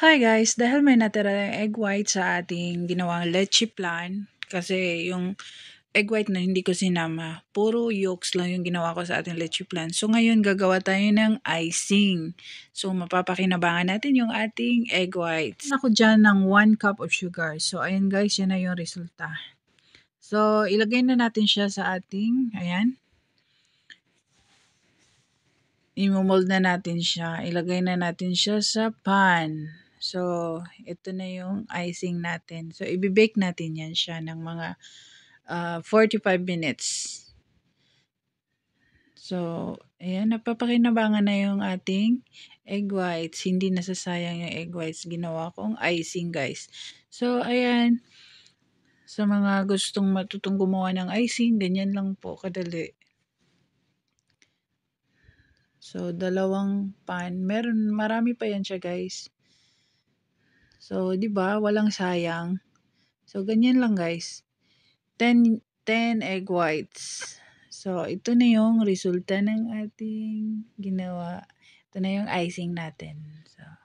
Hi guys! Dahil may natira ng egg white sa ating ginawang leche plan, kasi yung egg white na hindi ko sinama, puro yolks lang yung ginawa ko sa ating leche plan. So ngayon gagawa tayo ng icing. So mapapakinabangan natin yung ating egg whites. Ako dyan ng 1 cup of sugar. So ayan guys, yan na yung resulta. So ilagay na natin siya sa ating, ayan, imomold na natin siya. Ilagay na natin siya sa pan. So, ito na yung icing natin. So, ibibake natin yan siya ng mga uh, ah, 45 minutes. So, ayan, napapakinabangan na yung ating egg whites. Hindi nasasayang yung egg whites. Ginawa kong icing, guys. So, ayan, sa mga gustong matutong gumawa ng icing, ganyan lang po, kadali. So, dalawang pan. Meron, marami pa yan siya, guys. So, di ba? Walang sayang. So, ganyan lang guys. 10, 10 egg whites. So, ito na yung resulta ng ating ginawa. Ito na yung icing natin. So,